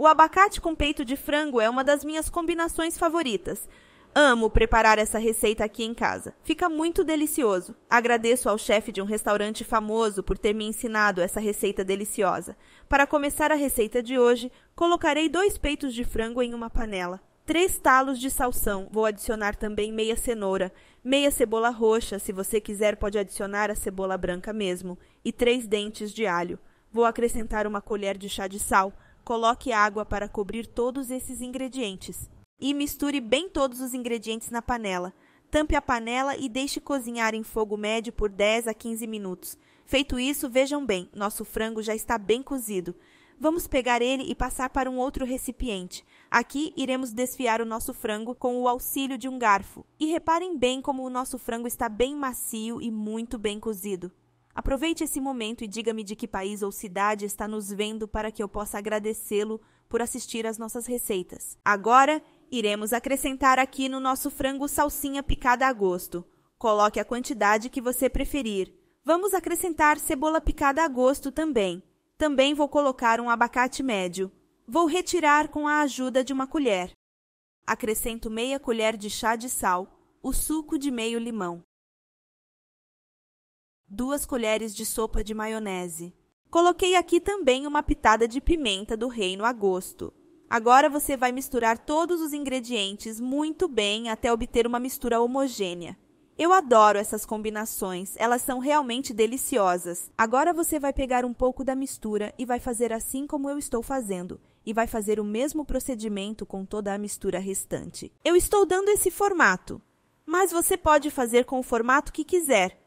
O abacate com peito de frango é uma das minhas combinações favoritas. Amo preparar essa receita aqui em casa. Fica muito delicioso. Agradeço ao chefe de um restaurante famoso por ter me ensinado essa receita deliciosa. Para começar a receita de hoje, colocarei dois peitos de frango em uma panela. Três talos de salsão. Vou adicionar também meia cenoura, meia cebola roxa, se você quiser pode adicionar a cebola branca mesmo, e três dentes de alho. Vou acrescentar uma colher de chá de sal Coloque água para cobrir todos esses ingredientes e misture bem todos os ingredientes na panela. Tampe a panela e deixe cozinhar em fogo médio por 10 a 15 minutos. Feito isso, vejam bem, nosso frango já está bem cozido. Vamos pegar ele e passar para um outro recipiente. Aqui iremos desfiar o nosso frango com o auxílio de um garfo. E reparem bem como o nosso frango está bem macio e muito bem cozido. Aproveite esse momento e diga-me de que país ou cidade está nos vendo para que eu possa agradecê-lo por assistir às nossas receitas. Agora, iremos acrescentar aqui no nosso frango salsinha picada a gosto. Coloque a quantidade que você preferir. Vamos acrescentar cebola picada a gosto também. Também vou colocar um abacate médio. Vou retirar com a ajuda de uma colher. Acrescento meia colher de chá de sal, o suco de meio limão. 2 colheres de sopa de maionese. Coloquei aqui também uma pitada de pimenta do reino a gosto. Agora você vai misturar todos os ingredientes muito bem até obter uma mistura homogênea. Eu adoro essas combinações, elas são realmente deliciosas. Agora você vai pegar um pouco da mistura e vai fazer assim como eu estou fazendo, e vai fazer o mesmo procedimento com toda a mistura restante. Eu estou dando esse formato, mas você pode fazer com o formato que quiser.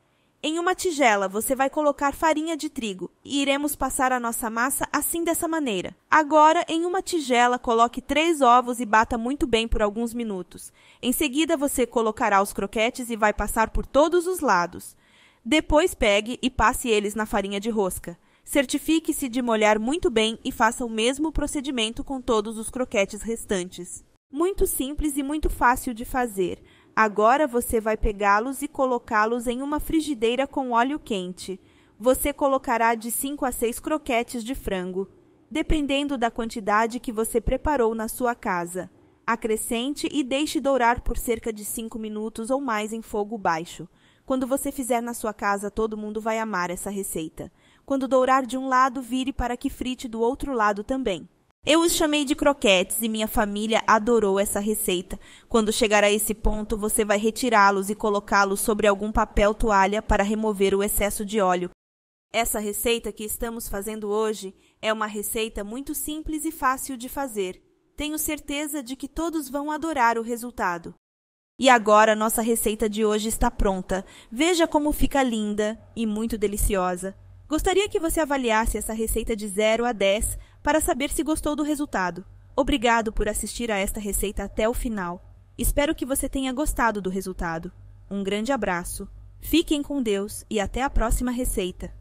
Em uma tigela, você vai colocar farinha de trigo e iremos passar a nossa massa assim dessa maneira. Agora, em uma tigela, coloque três ovos e bata muito bem por alguns minutos. Em seguida, você colocará os croquetes e vai passar por todos os lados. Depois, pegue e passe eles na farinha de rosca. Certifique-se de molhar muito bem e faça o mesmo procedimento com todos os croquetes restantes. Muito simples e muito fácil de fazer. Agora você vai pegá-los e colocá-los em uma frigideira com óleo quente. Você colocará de 5 a 6 croquetes de frango, dependendo da quantidade que você preparou na sua casa. Acrescente e deixe dourar por cerca de 5 minutos ou mais em fogo baixo. Quando você fizer na sua casa, todo mundo vai amar essa receita. Quando dourar de um lado, vire para que frite do outro lado também. Eu os chamei de croquetes e minha família adorou essa receita. Quando chegar a esse ponto, você vai retirá-los e colocá-los sobre algum papel toalha para remover o excesso de óleo. Essa receita que estamos fazendo hoje é uma receita muito simples e fácil de fazer. Tenho certeza de que todos vão adorar o resultado. E agora nossa receita de hoje está pronta. Veja como fica linda e muito deliciosa. Gostaria que você avaliasse essa receita de 0 a 10 para saber se gostou do resultado. Obrigado por assistir a esta receita até o final. Espero que você tenha gostado do resultado. Um grande abraço, fiquem com Deus e até a próxima receita!